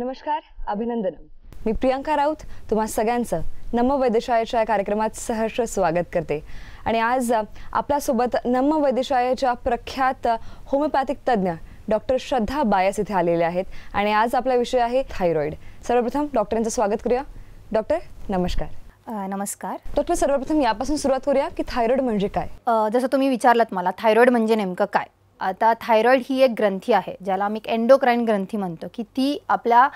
नमस्कार अभिनंदन मी प्रियंका राऊत तुम्हा सगळ्यांचं नम वैद्यशाळेच्या कार्यक्रमात सहर्ष स्वागत करते आणि आज आपल्यासोबत नम वैद्यशाळेच्या प्रख्यात होमिओपॅथिक तज्ज्ञ डॉक्टर श्रद्धा बायस इथे आलेले आहेत आणि आज आपला विषय आहे थायरॉईड सर्वप्रथम डॉक्टरांचं स्वागत करूया डॉक्टर नमस्कार नमस्कार डॉक्टर सर्वप्रथम यापासून सुरुवात करूया की थायरॉइड म्हणजे काय जसं तुम्ही विचारलात मला थायरॉइड म्हणजे नेमकं काय आता थायरॉईड ही एक ग्रंथी आहे ज्याला आम्ही एन्डोक्राईन ग्रंथी म्हणतो की ती आपल्या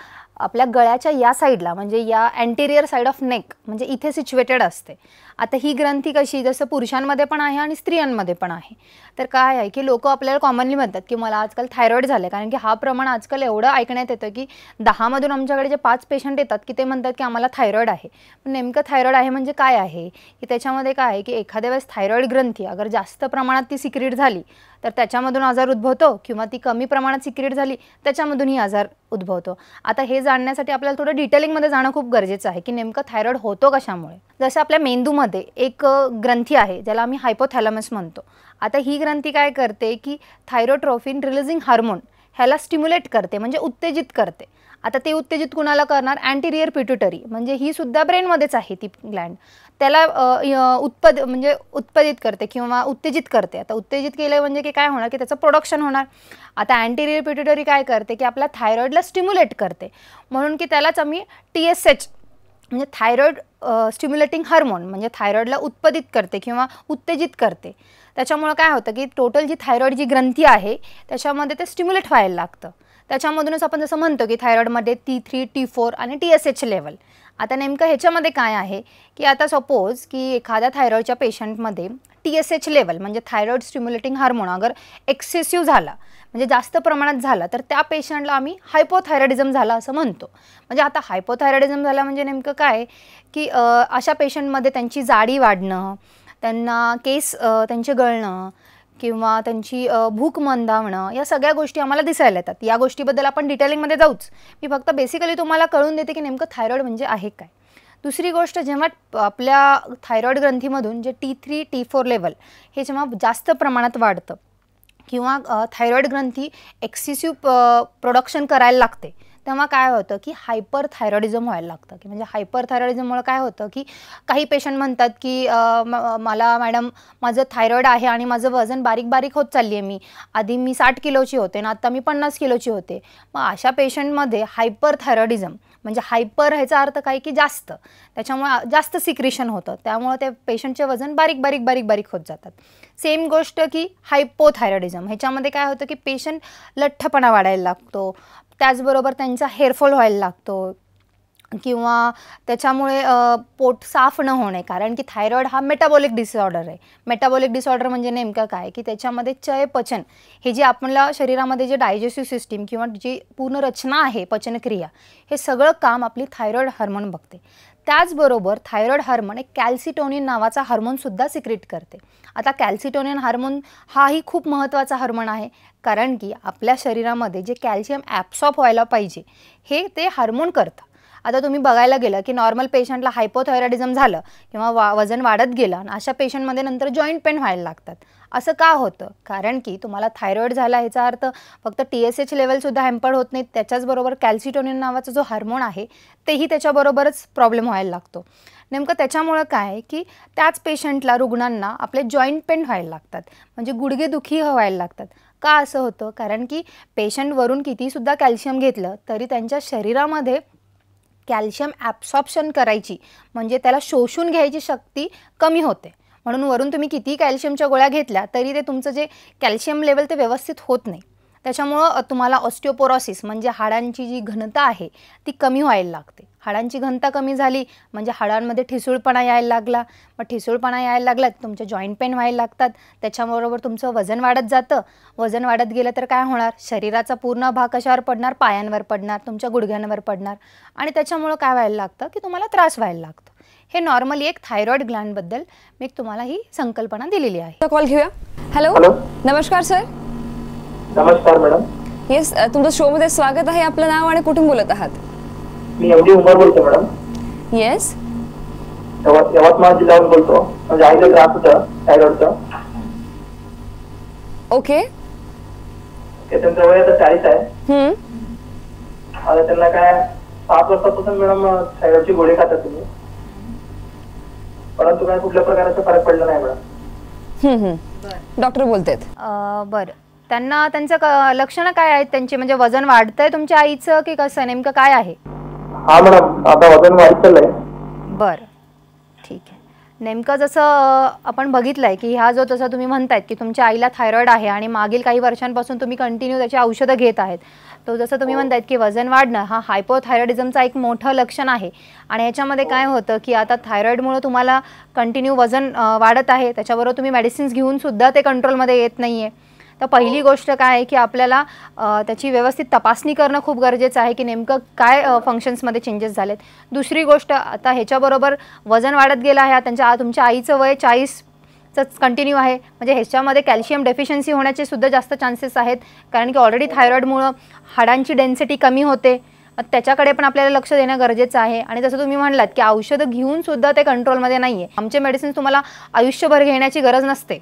आपल्या गळ्याच्या या साईडला म्हणजे या अँटेरियर साईड ऑफ नेक म्हणजे इथे सिच्युएटेड असते आता ही ग्रंथी कशी जसं पुरुषांमध्ये पण आहे आणि स्त्रियांमध्ये पण आहे तर काय आहे की लोक आपल्याला कॉमनली म्हणतात की मला आजकाल थायरॉईड झालं कारण की हा प्रमाण आजकाल एवढं ऐकण्यात येतं की दहामधून आमच्याकडे जे पाच पेशंट येतात की ते म्हणतात की आम्हाला थायरॉईड आहे पण नेमकं थायरॉईड आहे म्हणजे काय आहे की त्याच्यामध्ये काय आहे की एखाद्या वेळेस थायरॉईड ग्रंथी अगर जास्त प्रमाणात ती सिक्रीट झाली तर त्याच्यामधून आजार उद्भवतो किंवा ती कमी प्रमाणात सिक्रेट झाली त्याच्यामधूनही आजार उद्भवतो आता हे जाणण्यासाठी आपल्याला थोडं डिटेलिंगमध्ये जाणं खूप गरजेचं आहे की नेमकं थायरॉइड होतो कशामुळे जसं आपल्या मेंदूमध्ये एक ग्रंथी आहे ज्याला आम्ही हायपोथॅलमस म्हणतो आता ही ग्रंथी काय करते की थायरोट्रोफिन रिलीजिंग हार्मोन ह्याला स्टिम्युलेट करते म्हणजे उत्तेजित करते आता ते उत्तेजित कुणाला करणार अँटीरियर पिट्युटरी म्हणजे ही सुद्धा ब्रेनमध्येच आहे ती ग्लँड त्याला उत्पद म्हणजे उत्पादित करते किंवा उत्तेजित करते आता उत्तेजित केलं म्हणजे की काय होणार की त्याचं प्रोडक्शन होणार आता अँटीरियर पिट्युटरी काय करते की आपल्या थायरॉईडला स्टिम्युलेट करते म्हणून की त्यालाच आम्ही टी एस एच म्हणजे थायरॉइड स्टिम्युलेटिंग हार्मोन म्हणजे थायरॉईडला उत्पादित करते किंवा उत्तेजित करते त्याच्यामुळं काय होतं की टोटल जी थायरॉईड जी ग्रंथी आहे त्याच्यामध्ये ते स्टिम्युलेट व्हायला लागतं त्याच्यामधूनच आपण जसं म्हणतो की थायरॉईडमध्ये टी थ्री टी फोर आणि टी एस एच लेवल आता नेमकं ह्याच्यामध्ये काय आहे की आता सपोज की एखाद्या थायरॉईडच्या पेशंटमध्ये टी एस एच लेवल म्हणजे थायरॉईड स्टिम्युलेटिंग हार्मोन अगर एक्सेसिव्ह झाला म्हणजे जास्त प्रमाणात झाला तर त्या पेशंटला आम्ही हायपोथायरॉइडिझम झाला असं म्हणतो म्हणजे आता हायपोथायरॉइडिझम झाला म्हणजे नेमकं काय की अशा पेशंटमध्ये त्यांची जाडी वाढणं त्यांना केस त्यांचे गळणं किंवा त्यांची भूक मंदावणं या सगळ्या गोष्टी आम्हाला दिसायला येतात या गोष्टीबद्दल आपण डिटेलिंगमध्ये जाऊच मी फक्त बेसिकली तुम्हाला कळून देते की नेमकं थायरॉईड म्हणजे आहे काय दुसरी गोष्ट जेव्हा आपल्या थायरॉईड ग्रंथीमधून जे T three T four level हे जेव्हा जास्त प्रमाणात वाढतं किंवा थायरॉईड ग्रंथी एक्सेसिव्ह प्रोडक्शन करायला लागते तेव्हा काय होतं की हायपर थायरॉइडिझम व्हायला लागतं की म्हणजे हायपर थायरॉइडिझममुळे काय होतं की काही पेशंट म्हणतात की मला मॅडम माझं थायरॉइड आहे आणि माझं वजन बारीक बारीक होत चालली आहे मी आधी मी साठ किलोची होते ना आता मी पन्नास किलोची होते मग अशा पेशंटमध्ये हायपर थायरॉइडिझम म्हणजे हायपर ह्याचा अर्थ काय की जास्त त्याच्यामुळे जास्त सिक्रिशन होतं त्यामुळे त्या पेशंटचे वजन बारीक बारीक बारीक बारीक होत जातात सेम गोष्ट की हायपोथायरॉइडिझम ह्याच्यामध्ये काय होतं की पेशंट लठ्ठपणा वाढायला लागतो त्याचबरोबर त्यांचा हेअरफॉल व्हायला लागतो किंवा त्याच्यामुळे पोट साफ न होणे कारण की थायरॉईड हा मेटाबॉलिक डिसऑर्डर आहे मेटाबॉलिक डिसऑर्डर म्हणजे नेमकं काय की त्याच्यामध्ये चय पचन हे जे आपल्या शरीरामध्ये जे डायजेस्टिव्ह सिस्टीम किंवा जी पूर्ण रचना आहे पचनक्रिया हे सगळं काम आपली थायरॉईड हार्मोन बघते त्याचबरोबर थायरॉइड हार्मोन एक कॅल्सिटोनिन नावाचा हार्मोन सुद्धा सिक्रेट करते आता कॅल्सिटोनियन हार्मोन हाही खूप महत्त्वाचा हार्मोन आहे कारण की आपल्या शरीरामध्ये जे कॅल्शियम ॲप्सॉप व्हायला पाहिजे हे ते हार्मोन करतं आता तुम्ही बघायला गेलं की नॉर्मल पेशंटला हायपोथायरॉइडिझम झालं किंवा वजन वाढत गेलं अशा पेशंटमध्ये नंतर जॉईंट पेन व्हायला लागतात असं का होतं कारण की तुम्हाला थायरॉईड झाला ह्याचा अर्थ फक्त टी एस एच लेवलसुद्धा हॅम्पर्ड होत नाहीत त्याच्याचबरोबर कॅल्सिटोनियन नावाचा जो हार्मोन आहे तेही त्याच्याबरोबरच प्रॉब्लेम व्हायला लागतो नेमकं त्याच्यामुळं काय की त्याच पेशंटला रुग्णांना आपले जॉईंट पेन व्हायला लागतात म्हणजे गुडघेदुखी व्हायला लागतात का असं होतं कारण की पेशंटवरून कितीसुद्धा कॅल्शियम घेतलं तरी त्यांच्या शरीरामध्ये कॅल्शियम ॲब्सॉप्शन करायची म्हणजे त्याला शोषून घ्यायची शक्ती कमी होते म्हणून वरून तुम्ही किती कॅल्शियमच्या गोळ्या घेतल्या तरी ते तुमचं जे कॅल्शियम लेवल ते व्यवस्थित होत नाही त्याच्यामुळं तुम्हाला ऑस्टिओपोरॉसिस म्हणजे हाडांची जी घनता आहे ती कमी व्हायला लागते हाडांची घनता कमी झाली म्हणजे हाडांमध्ये ठिसूळपणा यायला लागला मग ठिसूळपणा यायला लागला तुमचे जॉईंट पेन व्हायला लागतात त्याच्याबरोबर तुमचं वजन वाढत जातं वजन वाढत गेलं तर काय होणार शरीराचा पूर्ण भाग कशावर पडणार पायांवर पडणार तुमच्या गुडघ्यांवर पडणार आणि त्याच्यामुळं काय व्हायला लागतं की तुम्हाला त्रास व्हायला लागतो हे नॉर्मली एक थायरॉइड ग्लँड बद्दल मी तुम्हाला ही संकल्पना दिलेली आहे कॉल घेऊया हॅलो नमस्कार सर नमस्कार मॅडम येस तुमचं शो मध्ये स्वागत आहे आपलं नाव आणि कुठून बोलत आहात मी एवढी उमर बोलतो मॅडम येस यवतमाळ जिल्ह्यावर बोलतो म्हणजे आईला त्रास होता थायरॉइडचा ओके त्यांचं वय आता चाळीस आहे आता त्यांना काय सात वर्षापासून मॅडम थायरॉइडची गोळी खातात तुम्ही परंतु काय कुठल्या प्रकारचा फरक पडला नाही मॅडम डॉक्टर बोलतात बर त्यांना त्यांचं लक्षणं काय आहेत त्यांची म्हणजे वजन वाढतंय तुमच्या आईचं की कसं नेमकं काय आहे हा मॅडम आता वजन वाढत बरं बर ठीक आहे नेमकं जसं आपण बघितलं आहे की हा जो जसं तुम्ही म्हणतायत की तुमच्या आईला थायरॉइड आहे आणि मागील काही वर्षांपासून तुम्ही कंटिन्यू त्याची औषधं घेत आहेत तो जसं तुम्ही हो. म्हणतायत की वजन वाढणं हा हायपोथायरॉइडिझमचा एक मोठं लक्षण आहे आणि याच्यामध्ये काय हो. होतं की आता थायरॉईडमुळं तुम्हाला कंटिन्यू वजन वाढत आहे त्याच्याबरोबर तुम्ही मेडिसिन्स घेऊन सुद्धा ते कंट्रोलमध्ये येत नाही आहे तर पहिली हो. गोष्ट काय आहे की आपल्याला त्याची व्यवस्थित तपासणी करणं खूप गरजेचं आहे की नेमकं काय फंक्शन्समध्ये चेंजेस झालेत दुसरी गोष्ट आता ह्याच्याबरोबर वजन वाढत गेलं आहे त्यांच्या तुमच्या आईचं वय चाळीस कंटिन्यू आहे म्हणजे ह्याच्यामध्ये कॅल्शियम डेफिशियन्सी होण्याचे सुद्धा जास्त चान्सेस आहेत कारण की ऑलरेडी थायरॉईडमुळं हो. हाडांची डेन्सिटी कमी होते त्याच्याकडे पण आपल्याला लक्ष देणं गरजेचं आहे आणि जसं तुम्ही म्हणलात की औषधं घेऊन सुद्धा ते कंट्रोलमध्ये नाही आहे आमचे मेडिसिन्स तुम्हाला आयुष्यभर घेण्याची गरज नसते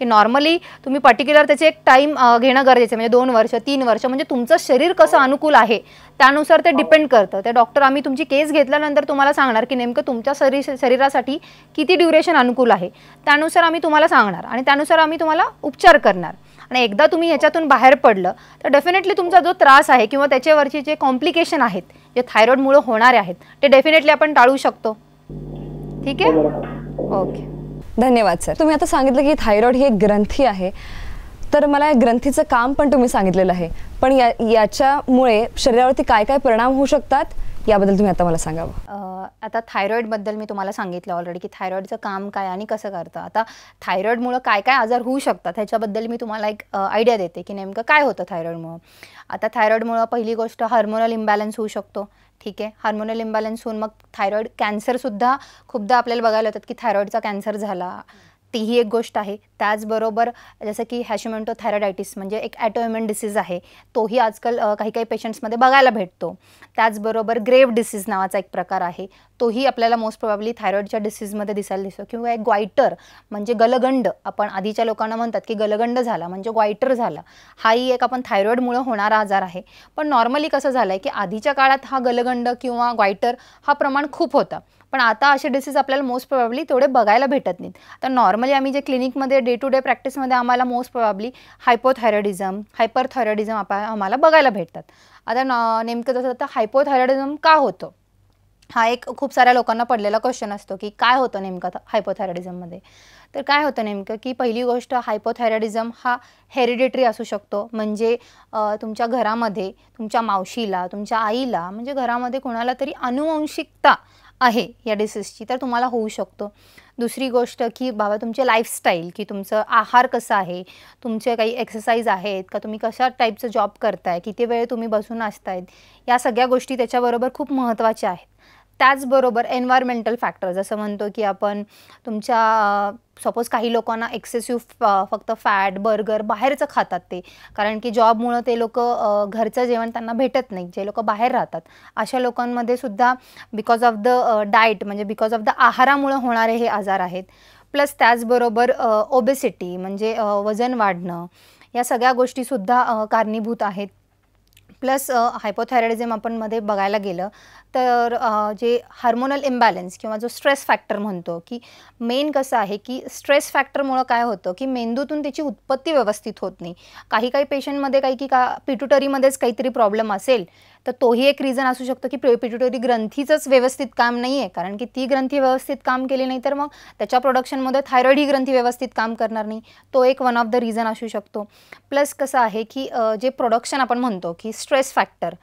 की नॉर्मली तुम्ही पर्टिक्युलर त्याचे एक टाइम घेणं गरजेचं म्हणजे दोन वर्ष तीन वर्ष म्हणजे तुमचं शरीर कसं हो. अनुकूल आहे त्यानुसार ते डिपेंड हो. करतं त्या डॉक्टर आम्ही तुमची केस घेतल्यानंतर तुम्हाला सांगणार की नेमकं तुमच्या शरीर शरीरासाठी किती ड्युरेशन अनुकूल आहे त्यानुसार आम्ही तुम्हाला सांगणार आणि त्यानुसार आम्ही तुम्हाला उपचार करणार आणि एकदा तुम्ही ह्याच्यातून बाहेर पडलं तर डेफिनेटली तुमचा जो त्रास आहे किंवा त्याच्यावरचे जे कॉम्प्लिकेशन आहेत जे थायरॉइडमुळे होणारे आहेत ते डेफिनेटली आपण टाळू शकतो ठीक आहे ओके हो, धन्यवाद सर तुम्ही आता सांगितलं की थायरॉइड ही एक ग्रंथी आहे तर मला या ग्रंथीचं काम पण तुम्ही सांगितलेलं आहे पण या याच्यामुळे शरीरावरती काय काय परिणाम होऊ शकतात याबद्दल तुम्ही आता मला सांगावं आता थायरॉईडबद्दल मी तुम्हाला सांगितलं ऑलरेडी की थायरॉइडचं काम काय आणि कसं करतं आता थायरॉईडमुळं काय काय आजार होऊ शकतात ह्याच्याबद्दल मी तुम्हाला एक आयडिया देते की नेमकं काय होतं थायरॉईडमुळं आता थायरॉईडमुळं पहिली गोष्ट हार्मोनल इम्बॅलन्स होऊ शकतो ठीक आहे हार्मोनल इम्बॅलन्स होऊन मग थायरॉईड सुद्धा खूपदा आपल्याला बघायला होतात की थायरॉईडचा कॅन्सर झाला तीही एक गोष्ट आहे त्याचबरोबर जसं की हॅशमेंटो थायरॉडायटीस म्हणजे एक ॲटोइम्युन डिसीज आहे तोही आजकाल काही काही पेशंट्समध्ये बघायला भेटतो त्याचबरोबर ग्रेव्ह डिसीज नावाचा एक प्रकार आहे तोही आपल्याला मोस्ट प्रॉब्ली थायरॉईडच्या डिसीजमध्ये दिसायला दिसतो किंवा एक ग्वायटर म्हणजे गलगंड आपण आधीच्या लोकांना म्हणतात की गलगंड झाला म्हणजे ग्वायटर झाला हाही एक आपण थायरॉईडमुळं होणारा आजार आहे पण नॉर्मली कसं झालं आहे की आधीच्या काळात हा गलगंड किंवा ग्वायटर हा प्रमाण खूप होता पण आता असे डिसीज आपल्याला मोस्ट प्रॉब्ली तेवढे बघायला भेटत नाहीत आता नॉर्मली आम्ही जे क्लिनिकमध्ये डे टू डे प्रॅक्टिसमध्ये आम्हाला मोस्ट प्रॉब्ली हायपोथायरॉइडिझम हायपरथायरॉइडिझम आप आम्हाला बघायला भेटतात आता न नेमकं जसं आता हायपोथायरॉइडिझम का होतं हा एक खूप साऱ्या लोकांना पडलेला क्वेश्चन असतो की काय होतं नेमकं हायपोथायरॉइडिझममध्ये तर काय होतं नेमकं की पहिली गोष्ट हायपोथायरॉइडिझम हा हेरिडेटरी असू शकतो म्हणजे तुमच्या घरामध्ये तुमच्या मावशीला तुमच्या आईला म्हणजे घरामध्ये कोणाला तरी अनुवंशिकता आहे या डिसीजची तर तुम्हाला होऊ शकतो दुसरी गोष्ट की बाबा तुमचे लाईफस्टाईल की तुमचं आहार कसं आहे तुमचे काही एक्सरसाइज आहेत का तुम्ही कशा टाईपचं जॉब करताय किती वेळ तुम्ही बसून असतायत या सगळ्या गोष्टी त्याच्याबरोबर खूप महत्त्वाच्या आहेत त्याचबरोबर एन्व्हायरमेंटल फॅक्टर जसं म्हणतो की आपण तुमच्या सपोज काही लोकांना एक्सेसिव्ह फक्त फॅट बर्गर बाहेरचं खातात ते कारण की जॉबमुळं ते लोक घरचं जेवण त्यांना भेटत नाही जे लोक बाहेर राहतात अशा लोकांमध्ये सुद्धा बिकॉज ऑफ द डाएट म्हणजे बिकॉज ऑफ द आहारामुळं होणारे हे आजार आहेत प्लस त्याचबरोबर ओबेसिटी म्हणजे वजन वाढणं या सगळ्या गोष्टीसुद्धा कारणीभूत आहेत प्लस हायपोथायरॉइडिझम आपण मध्ये बघायला गेलं तर जे हार्मोनल इम्बॅलन्स किंवा जो स्ट्रेस फॅक्टर म्हणतो की मेन कसं आहे की स्ट्रेस फॅक्टरमुळं काय होतं की मेंदूतून त्याची उत्पत्ती व्यवस्थित होत नाही काही काही पेशंटमध्ये काही की का पिट्युटरीमध्येच काहीतरी प्रॉब्लेम असेल तर तोही एक रिझन असू शकतो की प्रिपिट्युटरी ग्रंथीचंच व्यवस्थित काम नाही आहे कारण की ती ग्रंथी व्यवस्थित काम केली नाही तर मग त्याच्या प्रोडक्शनमध्ये थायरॉईड ही ग्रंथी व्यवस्थित काम करणार नाही तो एक वन ऑफ द रिझन असू शकतो प्लस कसं आहे की जे प्रोडक्शन आपण म्हणतो की स्ट्रेस फॅक्टर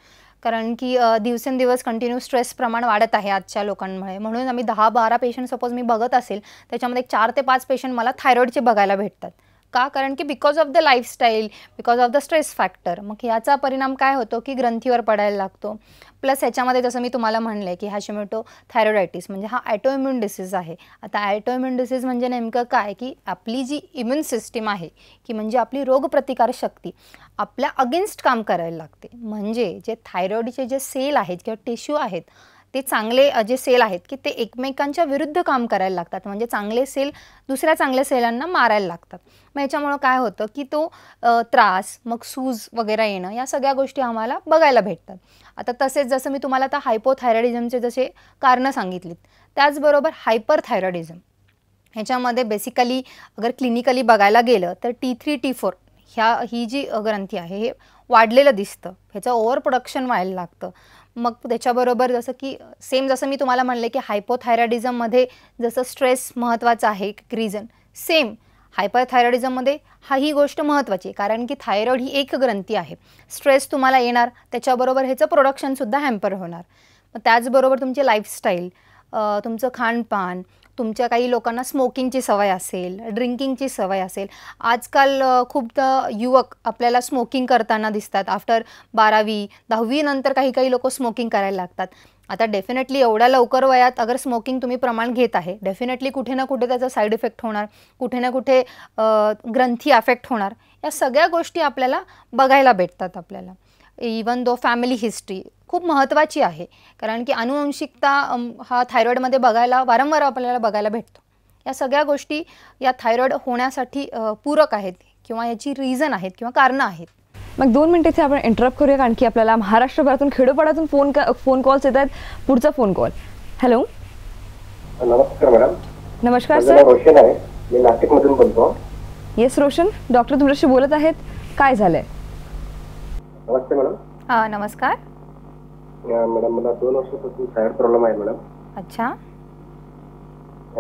कारण की दिवसेंदिवस कंटिन्यू स्ट्रेस प्रमाण वाढत आहे आजच्या लोकांमुळे म्हणून आम्ही दहा बारा पेशंट सपोज मी बघत असेल त्याच्यामध्ये चार ते पाच पेशंट मला थायरॉईडचे बघायला भेटतात का कारण की because of the lifestyle because of the stress factor मग याचा परिणाम काय होतो की ग्रंथीवर पडायला लागतो प्लस ह्याच्यामध्ये जसं मी तुम्हाला म्हणलं की हा शिमेटो थायरोडायटिस म्हणजे हा इम्युन डिसीज आहे आता इम्युन डिसीज म्हणजे नेमकं काय की आपली जी इम्युन सिस्टीम आहे की म्हणजे आपली रोगप्रतिकार शक्ती आपल्या अगेन्स्ट काम करायला लागते म्हणजे जे थायरॉईडचे जे सेल आहेत किंवा टिश्यू आहेत ते चांगले जे सेल आहेत की ते एकमेकांच्या विरुद्ध काम करायला लागतात म्हणजे चांगले सेल दुसऱ्या चांगल्या सेलांना मारायला लागतात मग याच्यामुळं काय होतं की तो त्रास मग सूज वगैरे येणं या सगळ्या गोष्टी आम्हाला बघायला भेटतात आता तसेच जसं मी तुम्हाला आता हायपोथायरॉइडिझमचे जसे कारणं सांगितलीत त्याचबरोबर हायपरथायरॉइडिझम ह्याच्यामध्ये बेसिकली अगर क्लिनिकली बघायला गेलं तर टी थ्री टी फोर ह्या ही जी ग्रंथी आहे हे वाढलेलं दिसतं ह्याचं ओव्हर प्रोडक्शन व्हायला लागतं मग त्याच्याबरोबर जसं की सेम जसं मी तुम्हाला म्हणले की हायपोथायरॉइडिझममध्ये जसं स्ट्रेस महत्त्वाचा आहे एक रिझन सेम हायपरथायरॉइडिझममध्ये हा ही गोष्ट महत्त्वाची आहे कारण की थायरॉइड ही एक ग्रंथी आहे स्ट्रेस तुम्हाला येणार त्याच्याबरोबर ह्याचं प्रोडक्शनसुद्धा हॅम्पर होणार मग त्याचबरोबर तुमची लाईफस्टाईल तुमचं खानपान तुमच्या काही लोकांना स्मोकिंगची सवय असेल ड्रिंकिंगची सवय असेल आजकाल खूपदा युवक आपल्याला स्मोकिंग करताना दिसतात आफ्टर बारावी दहावीनंतर काही काही लोक स्मोकिंग करायला लागतात आता डेफिनेटली एवढ्या लवकर वयात अगर स्मोकिंग तुम्ही प्रमाण घेत आहे डेफिनेटली कुठे ना कुठे त्याचा साईड इफेक्ट होणार कुठे ना कुठे ग्रंथी अफेक्ट होणार या सगळ्या गोष्टी आपल्याला बघायला भेटतात आपल्याला इवन दो फॅमिली हिस्ट्री खूप महत्वाची आहे कारण की अनुवंशिकता हा थायरॉईडमध्ये बघायला वारंवार आपल्याला बघायला भेटतो या सगळ्या गोष्टी या थायरॉईड होण्यासाठी पूरक आहेत किंवा याची रिझन आहेत किंवा कारणं आहेत मग दोन मिनटं इथे आपण इंटरप्ट करूया कारण की आपल्याला महाराष्ट्रभरातून खेडोपाड्यातून फोन फोन कॉल्स येत आहेत पुढचा फोन कॉल हॅलो नमस्कार मॅडम नमस्कार सर रोशन आहे मी मधून बोलतो येस रोशन डॉक्टर तुमच्याशी बोलत आहेत काय झालंय नमस्ते मॅडम नमस्कार मॅडम मला दोन वर्षापासून थायरॉइड प्रॉब्लेम आहे मॅडम अच्छा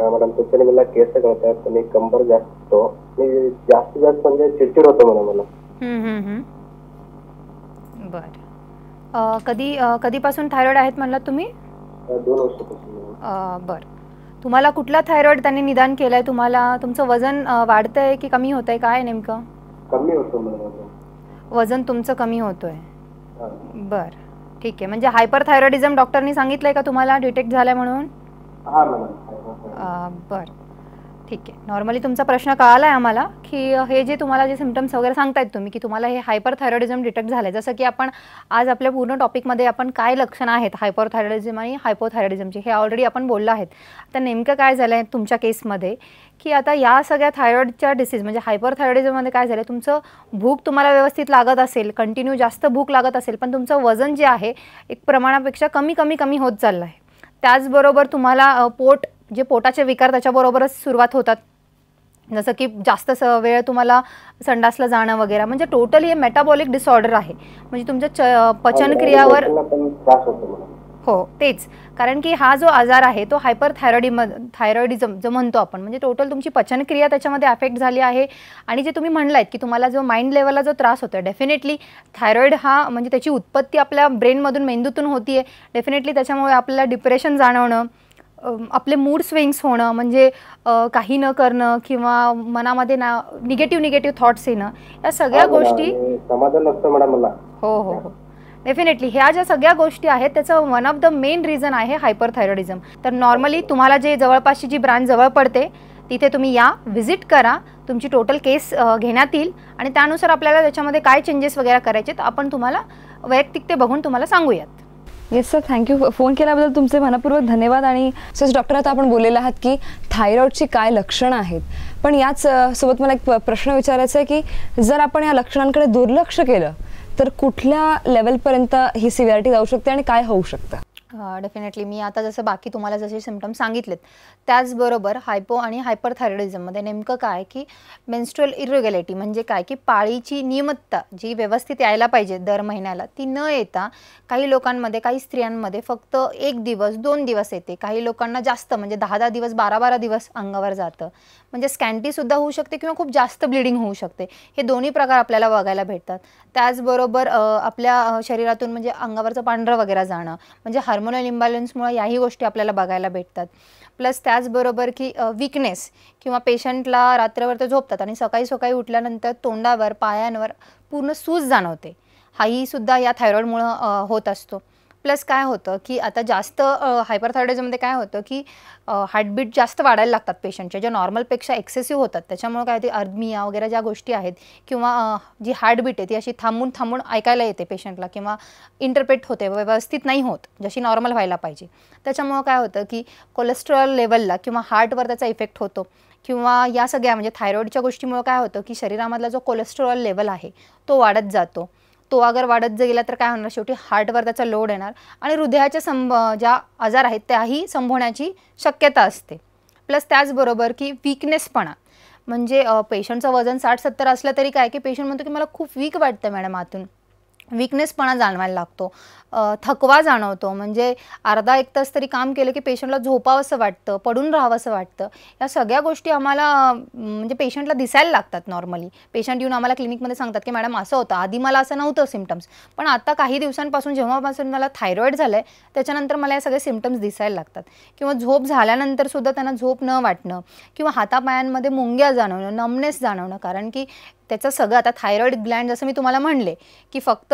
मॅडम त्याच्याने मला केस गळत आहेत आणि कंबर जास्त होतो मी जास्तीत जास्त म्हणजे चिडचिड होतो मॅडम मला बर कधी कधीपासून थायरॉइड आहेत म्हणला तुम्ही दोन वर्षापासून बर तुम्हाला कुठला थायरॉइड त्यांनी निदान केलाय तुम्हाला तुमचं वजन वाढतंय की कमी होतंय काय नेमकं कमी होतं वजन तुमचं कमी होतोय बर ठीक आहे म्हणजे हायपर थायरॉइडिझम डॉक्टरनी सांगितलंय का तुम्हाला डिटेक्ट झालाय म्हणून बरं ठीक आहे नॉर्मली तुमचा प्रश्न कळाला आहे आम्हाला की हे जे तुम्हाला जे सिमटम्स वगैरे सांगतायत तुम्ही की तुम्हाला हे हायपर हायपरथायरॉइडिझम डिटेक्ट झालं आहे जसं की आपण आज आपल्या पूर्ण टॉपिकमध्ये आपण काय लक्षणं आहेत हायपरथायरॉइडिझम आणि हायपोथायरॉइडिझमची हे ऑलरेडी आपण बोललं आहेत आता नेमकं काय झालं आहे तुमच्या केसमध्ये की आता या सगळ्या थायरॉइडच्या डिसीज म्हणजे हायपरथायरॉइडिझममध्ये काय झालं तुमचं भूक तुम्हाला व्यवस्थित लागत असेल कंटिन्यू जास्त भूक लागत असेल पण तुमचं वजन जे आहे एक प्रमाणापेक्षा कमी कमी कमी होत चाललं आहे त्याचबरोबर तुम्हाला पोट जे पोटाचे विकार त्याच्याबरोबरच सुरुवात होतात जसं की जास्त स वेळ तुम्हाला संडासला जाणं वगैरे म्हणजे टोटल हे मेटाबॉलिक डिसऑर्डर आहे म्हणजे तुमच्या च पचनक्रियावर हो तेच कारण की हा जो आजार आहे तो हायपर थायरॉइडिम थायरॉइडिझम जो म्हणतो आपण म्हणजे टोटल तुमची पचनक्रिया त्याच्यामध्ये अफेक्ट झाली आहे आणि जे तुम्ही म्हणलात की तुम्हाला जो माइंड लेवलला जो त्रास होतो डेफिनेटली थायरॉइड हा म्हणजे त्याची उत्पत्ती आपल्या ब्रेनमधून मेंदूतून होती आहे डेफिनेटली त्याच्यामुळे आपल्याला डिप्रेशन जाणवणं आपले मूड स्विंग्स होणं म्हणजे काही न करणं किंवा मनामध्ये ना निगेटिव्ह निगेटिव्ह थॉट्स येणं या सगळ्या हो, हो, गोष्टी समाधान असतं मॅडम मला हो हो हो डेफिनेटली ह्या ज्या सगळ्या गोष्टी आहेत त्याचं one of the main reason आहे हायपर थायरॉइडिझम तर नॉर्मली तुम्हाला जे जवळपासची जी ब्रांच जवळ पडते तिथे तुम्ही या व्हिजिट करा तुमची टोटल केस घेण्यात येईल आणि त्यानुसार आपल्याला त्याच्यामध्ये काय चेंजेस वगैरे करायचे तर आपण तुम्हाला वैयक्तिक ते बघून तुम्हाला सांगूयात येस सर थँक्यू फोन केल्याबद्दल तुमचे मनपूर्वक धन्यवाद आणि सर डॉक्टर आता आपण बोललेला आहात की थायरॉईडची काय लक्षणं आहेत पण याच सोबत मला एक प्रश्न विचारायचा आहे की जर आपण या लक्षणांकडे दुर्लक्ष केलं तर कुठल्या लेवलपर्यंत ही सिव्हिरिटी जाऊ शकते आणि काय होऊ शकतं डेफिनेटली मी आता जसं बाकी तुम्हाला जसे सिमटम सांगितलेत त्याचबरोबर हायपो आणि हायपर थायरॉइडिझममध्ये नेमकं काय की मेन्स्ट्रुअल इरेग्युलॅरिटी म्हणजे काय की पाळीची नियमितता जी व्यवस्थित यायला पाहिजे दर महिन्याला ती न येता काही लोकांमध्ये काही स्त्रियांमध्ये फक्त एक दिवस दोन दिवस येते काही लोकांना जास्त म्हणजे दहा दहा दिवस बारा बारा दिवस अंगावर जातं म्हणजे स्कॅन्टीसुद्धा होऊ शकते किंवा खूप जास्त ब्लिडिंग होऊ शकते हे दोन्ही प्रकार आपल्याला बघायला भेटतात त्याचबरोबर आपल्या शरीरातून म्हणजे अंगावरचं पांढरं वगैरे जाणं म्हणजे हार्मोनल इम्बॅलन्समुळे याही गोष्टी आपल्याला बघायला भेटतात प्लस त्याचबरोबर की विकनेस किंवा पेशंटला रात्रभर ते झोपतात आणि सकाळी सकाळी उठल्यानंतर तोंडावर पायांवर पूर्ण सूज जाणवते हाही सुद्धा या थायरॉईडमुळं होत असतो प्लस काय होतं की आता जास्त हायपरथायरॉइडमध्ये काय होतं की हार्टबीट जास्त वाढायला लागतात पेशंटच्या ज्या नॉर्मलपेक्षा एक्सेसिव्ह होतात त्याच्यामुळे काय होते अर्मिया वगैरे ज्या गोष्टी आहेत किंवा जी हार्टबीट आहे ती अशी थांबून थांबून ऐकायला येते पेशंटला किंवा इंटरप्रेट होते व्यवस्थित नाही होत जशी नॉर्मल व्हायला पाहिजे त्याच्यामुळे काय होतं की कोलेस्ट्रॉल लेवलला किंवा हार्टवर त्याचा इफेक्ट होतो किंवा या सगळ्या म्हणजे थायरॉईडच्या गोष्टीमुळे काय होतं की शरीरामधला जो कोलेस्ट्रॉल लेवल आहे तो वाढत जातो तो अगर वाढत गेला तर काय होणार शेवटी हार्टवर त्याचा लोड येणार आणि हृदयाच्या संभ ज्या आजार आहेत त्याही संभवण्याची शक्यता असते प्लस त्याचबरोबर की वीकनेसपणा म्हणजे पेशंटचं वजन साठ सत्तर असलं तरी काय की पेशंट म्हणतो की मला खूप वीक वाटतं मॅडम आतून विकनेसपणा जाणवायला लागतो थकवा जाणवतो म्हणजे अर्धा एक तास तरी काम केलं की पेशंटला असं वाटतं पडून राहावंसं वाटतं या सगळ्या गोष्टी आम्हाला म्हणजे पेशंटला दिसायला लागतात नॉर्मली पेशंट येऊन आम्हाला क्लिनिकमध्ये सांगतात की मॅडम असं होतं आधी मला असं नव्हतं सिमटम्स पण आता काही दिवसांपासून जेव्हापासून मला थायरॉईड झालं आहे त्याच्यानंतर मला या सगळे सिमटम्स दिसायला लागतात किंवा झोप झाल्यानंतर सुद्धा त्यांना झोप न वाटणं किंवा हातापायांमध्ये मुंग्या जाणवणं नमनेस जाणवणं कारण की त्याचं सगळं आता थायरॉइड ग्लँड जसं मी तुम्हाला म्हणले की फक्त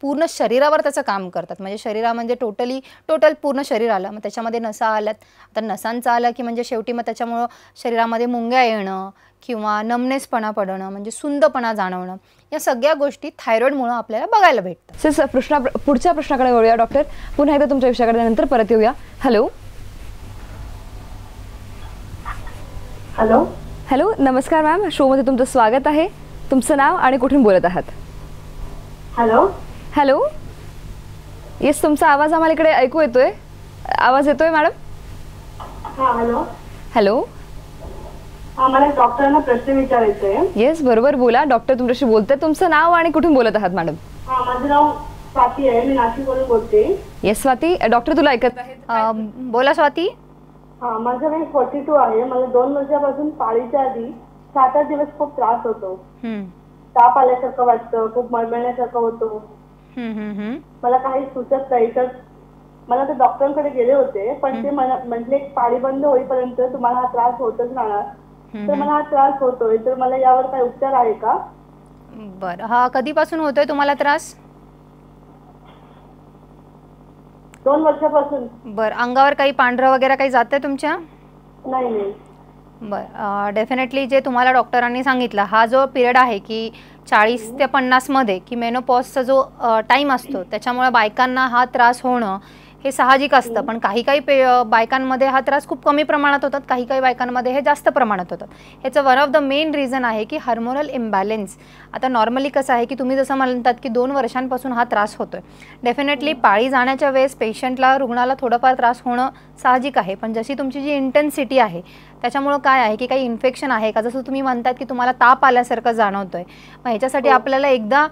पूर्ण शरीरावर त्याचं काम करतात म्हणजे शरीरा म्हणजे टोटली टोटल पूर्ण शरीर आलं मग त्याच्यामध्ये नसा आल्यात आता नसांचा आलं की म्हणजे शेवटी मग त्याच्यामुळं शरीरामध्ये मुंग्या येणं किंवा नमनेसपणा पडणं म्हणजे सुंदपणा जाणवणं या सगळ्या गोष्टी थायरॉइडमुळं आपल्याला बघायला भेटतात सर प्रश्ना पुढच्या प्रश्नाकडे वळूया डॉक्टर पुन्हा एकदा तुमच्या विषयाकडे नंतर परत येऊया हॅलो हॅलो हॅलो नमस्कार मॅम शोमध्ये तुमचं स्वागत आहे तुमचं नाव आणि कुठून बोलत आहात हॅलो हॅलो येस तुमचा आवाज आम्हाला इकडे ऐकू येतोय आवाज येतोय मॅडम हॅलो हॅलो डॉक्टरांना प्रश्न येस बरोबर बोला डॉक्टर तुमच्याशी बोलतोय तुमचं नाव आणि कुठून बोलत आहात मॅडम माझं नाव स्वाती आहे मी नाशिकवरून बोलते येस स्वाती डॉक्टर तुला ऐकत बोला स्वाती माझं वेळ फॉर्टी टू आहे मला दोन वर्षापासून पाळीच्या आधी सात आठ दिवस खूप त्रास होतो ताप आल्यासारखं वाटतं खूप मळमळण्यासारखं होतो मला काही सुचत नाही तर मला तर डॉक्टरांकडे गेले होते पण ते मला म्हणजे पाळी बंद होईपर्यंत तुम्हाला हा त्रास होतच राहणार तर मला हा त्रास होतोय तर मला यावर काही उपचार आहे का बर हा कधीपासून होतोय तुम्हाला त्रास दोन वर्षापासून बर अंगावर काही पांढरं वगैरे काही जात आहे तुमच्या नाही नाही बर डेफिनेटली जे तुम्हाला डॉक्टरांनी सांगितलं हा जो पिरियड आहे की चाळीस ते मध्ये की मेनोपॉजचा जो टाइम असतो त्याच्यामुळे बायकांना हा त्रास होणं हे साहजिक असतं पण काही काही बायकांमध्ये हा त्रास खूप कमी प्रमाणात होतात काही काही बायकांमध्ये हे जास्त प्रमाणात होतात ह्याचं one of the main reason आहे की हार्मोनल इम्बॅलेन्स आता नॉर्मली कसं आहे की तुम्ही जसं म्हणतात की दोन वर्षांपासून हा त्रास होतोय डेफिनेटली पाळी जाण्याच्या वेळेस पेशंटला रुग्णाला थोडंफार त्रास होणं साहजिक आहे पण जशी तुमची जी इंटेन्सिटी आहे त्याच्यामुळं काय आहे की काही इन्फेक्शन आहे का जसं तुम्ही म्हणतात की तुम्हाला ताप आल्यासारखं जाणवतोय मग ह्याच्यासाठी हो. आपल्याला एकदा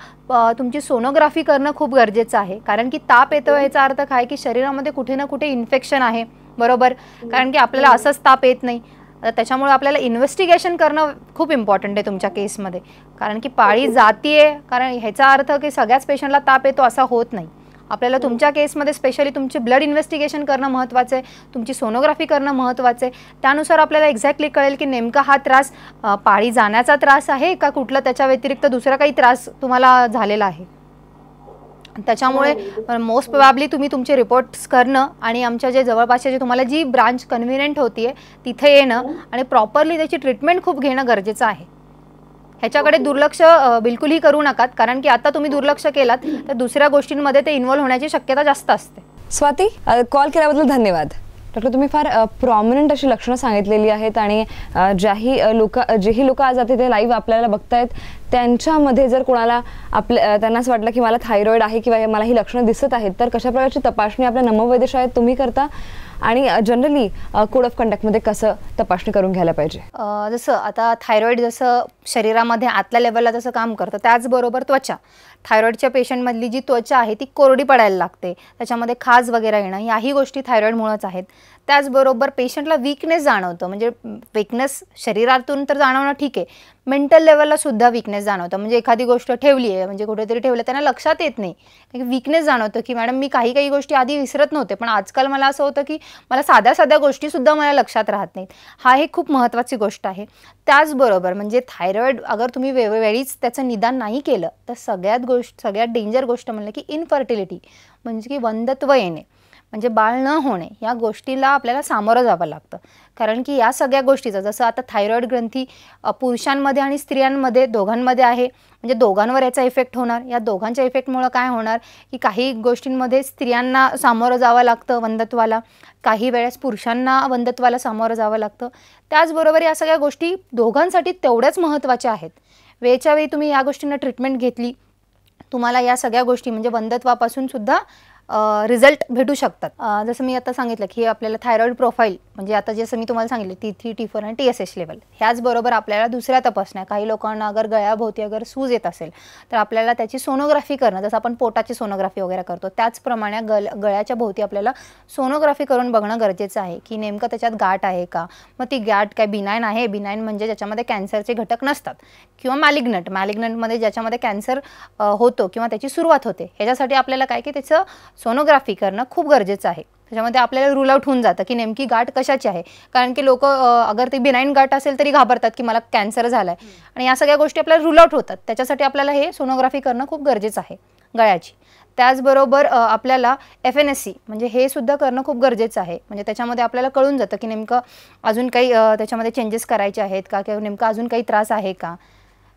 तुमची सोनोग्राफी करणं खूप गरजेचं आहे कारण की ताप येतो हो. याचा अर्थ काय की शरीरामध्ये कुठे ना कुठे इन्फेक्शन आहे बरोबर हो. कारण की आपल्याला असंच ताप येत नाही त्याच्यामुळे आपल्याला इन्व्हेस्टिगेशन करणं खूप इम्पॉर्टंट आहे तुमच्या केसमध्ये कारण की पाळी जातीये कारण ह्याचा अर्थ की सगळ्याच पेशंटला ताप येतो असा होत नाही आपल्याला हो. तुमच्या केसमध्ये स्पेशली तुमची ब्लड इन्व्हेस्टिगेशन करणं महत्त्वाचं आहे तुमची सोनोग्राफी करणं महत्त्वाचं आहे त्यानुसार आपल्याला एक्झॅक्टली कळेल की नेमका हा त्रास पाळी जाण्याचा त्रास आहे का कुठला त्याच्या व्यतिरिक्त दुसरा काही त्रास तुम्हाला झालेला आहे त्याच्यामुळे मोस्ट हो, प्रोबॅबली हो. तुम्ही तुमचे रिपोर्ट्स करणं आणि आमच्या जे जवळपासच्या जे तुम्हाला जी ब्रांच कन्व्हिनियंट होती आहे तिथे येणं आणि प्रॉपरली त्याची ट्रीटमेंट खूप घेणं गरजेचं आहे ह्याच्याकडे दुर्लक्ष बिलकुलही करू नकात कारण की आता तुम्ही दुर्लक्ष केलात तर दुसऱ्या गोष्टींमध्ये ते इन्व्हॉल्व्ह होण्याची शक्यता जास्त असते स्वाती कॉल केल्याबद्दल धन्यवाद डॉक्टर तुम्ही फार प्रॉमिनंट अशी लक्षणं सांगितलेली आहेत आणि ज्याही लोक जेही लोक आज आता ते लाईव्ह आपल्याला बघतायत त्यांच्यामध्ये जर कोणाला आपल्या त्यांना असं वाटलं की मला थायरॉईड आहे किंवा मला ही लक्षणं दिसत आहेत तर कशा प्रकारची तपासणी आपल्या नमवैदेश आहेत तुम्ही करता आणि जनरली कोड ऑफ कंडक्टमध्ये कसं तपासणी करून घ्यायला पाहिजे जसं आता थायरॉईड जसं शरीरामध्ये आतल्या लेवलला जसं काम करतं त्याचबरोबर त्वचा थायरॉईडच्या पेशंटमधली जी त्वचा आहे ती कोरडी पडायला लागते त्याच्यामध्ये खाज वगैरे येणं याही गोष्टी थायरॉईडमुळंच आहेत त्याचबरोबर पेशंटला वीकनेस जाणवतं म्हणजे वीकनेस शरीरातून तर जाणवणं ठीक आहे मेंटल लेवलला सुद्धा वीकनेस जाणवतं म्हणजे एखादी गोष्ट ठेवली आहे म्हणजे कुठेतरी ठेवलं त्यांना लक्षात येत नाही वीकनेस जाणवतं की मॅडम मी काही काही गोष्टी आधी विसरत नव्हते पण आजकाल मला असं होतं की मला साध्या साध्या गोष्टीसुद्धा मला लक्षात राहत नाहीत हा हे खूप महत्त्वाची गोष्ट आहे त्याचबरोबर म्हणजे थायरॉईड अगर तुम्ही वेळोवेळीच त्याचं निदान नाही केलं तर सगळ्यात गोष्ट सगळ्यात डेंजर गोष्ट म्हणलं की इनफर्टिलिटी म्हणजे की वंदत्व येणे म्हणजे बाळ न होणे या गोष्टीला आपल्याला सामोरं जावं लागतं कारण की या सगळ्या गोष्टीचं जसं आता थायरॉईड ग्रंथी पुरुषांमध्ये आणि स्त्रियांमध्ये दोघांमध्ये आहे म्हणजे दोघांवर याचा इफेक्ट होणार या दोघांच्या इफेक्टमुळं काय होणार की काही गोष्टींमध्ये स्त्रियांना सामोरं जावं लागतं वंदत्वाला काही वेळेस पुरुषांना वंदत्वाला सामोरं जावं लागतं त्याचबरोबर या सगळ्या गोष्टी दोघांसाठी तेवढ्याच महत्त्वाच्या आहेत वेळच्या वेळी तुम्ही या गोष्टींना ट्रीटमेंट घेतली तुम्हाला या सगळ्या गोष्टी म्हणजे वंदत्वापासून सुद्धा रिझल्ट भेटू शकतात जसं मी आता सांगितलं की आपल्याला थायरॉईड प्रोफाईल म्हणजे आता जसं मी तुम्हाला सांगितलं टी थ्री टी फोर आणि टी एस एस लेवल ह्याचबरोबर आपल्याला दुसऱ्या तपासण्या काही लोकांना अगर गळ्याभोवती अगर सूज येत असेल तर आपल्याला त्याची सोनोग्राफी करणं जसं आपण पोटाची सोनोग्राफी वगैरे करतो त्याचप्रमाणे गल गळ्याच्या भोवती आपल्याला सोनोग्राफी करून बघणं गरजेचं आहे की नेमकं त्याच्यात गाठ आहे का मग ती गाठ काय बिनाईन आहे बिनाईन म्हणजे ज्याच्यामध्ये कॅन्सरचे घटक नसतात किंवा मॅलिग्नंट मॅलिग्नंटमध्ये ज्याच्यामध्ये कॅन्सर होतो किंवा त्याची सुरुवात होते ह्याच्यासाठी आपल्याला काय की त्याचं सोनोग्राफी करणं खूप गरजेचं आहे त्याच्यामध्ये आपल्याला रुल आउट होऊन जातं की नेमकी गाठ कशाची आहे कारण की लोक अगर ती बिनाईन गाठ असेल तरी घाबरतात की मला कॅन्सर झाला आहे आणि या सगळ्या गोष्टी आपल्याला रुल आउट होतात त्याच्यासाठी आपल्याला हे सोनोग्राफी करणं खूप गरजेचं आहे गळ्याची त्याचबरोबर आपल्याला एफ एन एस सी म्हणजे हे सुद्धा करणं खूप गरजेचं आहे म्हणजे त्याच्यामध्ये आपल्याला कळून जातं की नेमकं अजून काही त्याच्यामध्ये चेंजेस करायचे आहेत का किंवा नेमका अजून काही त्रास आहे का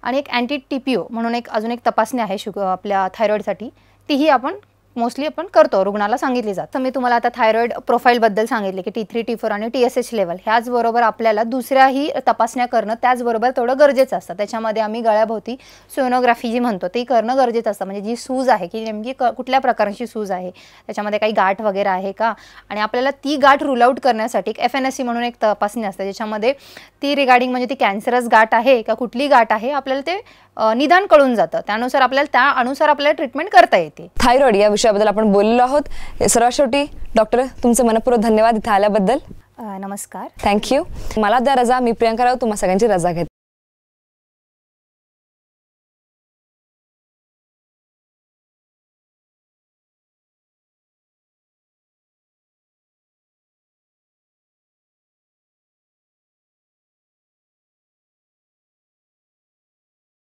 आणि एक अँटी टी पी ओ म्हणून एक अजून एक तपासणी आहे शुग आपल्या थायरॉईडसाठी तीही आपण मोस्टली आपण करतो रुग्णाला सांगितली तर मी तुम्हाला आता थायरॉइड प्रोफाईलबद्दल सांगितले की टी थ्री टी फोर आणि टी एस एच लेवल ह्याचबरोबर आपल्याला दुसऱ्याही तपासण्या करणं त्याचबरोबर थोडं गरजेचं असतं त्याच्यामध्ये आम्ही गळ्याभोवती सोनोग्राफी जी म्हणतो ती करणं गरजेचं असतं म्हणजे जी सूज आहे की नेमकी कुठल्या प्रकारची सूज आहे त्याच्यामध्ये काही गाठ वगैरे आहे का आणि आपल्याला ती गाठ रूल आऊट करण्यासाठी एक एफ एन एस सी म्हणून एक तपासणी असते ज्याच्यामध्ये ती रिगार्डिंग म्हणजे ती कॅन्सरस गाठ आहे का कुठली गाठ आहे आपल्याला ते निदान कळून जातं त्यानुसार आपल्याला त्या अनुसार आपल्याला ट्रीटमेंट करता येते थायरॉइड या विषयाबद्दल आपण बोललो आहोत सर्वात शेवटी डॉक्टर तुमचं मनपूर्वक धन्यवाद इथं आल्याबद्दल नमस्कार थँक्यू मला द्या रजा मी प्रियंका राव तुम्हा सगळ्यांची रजा घेते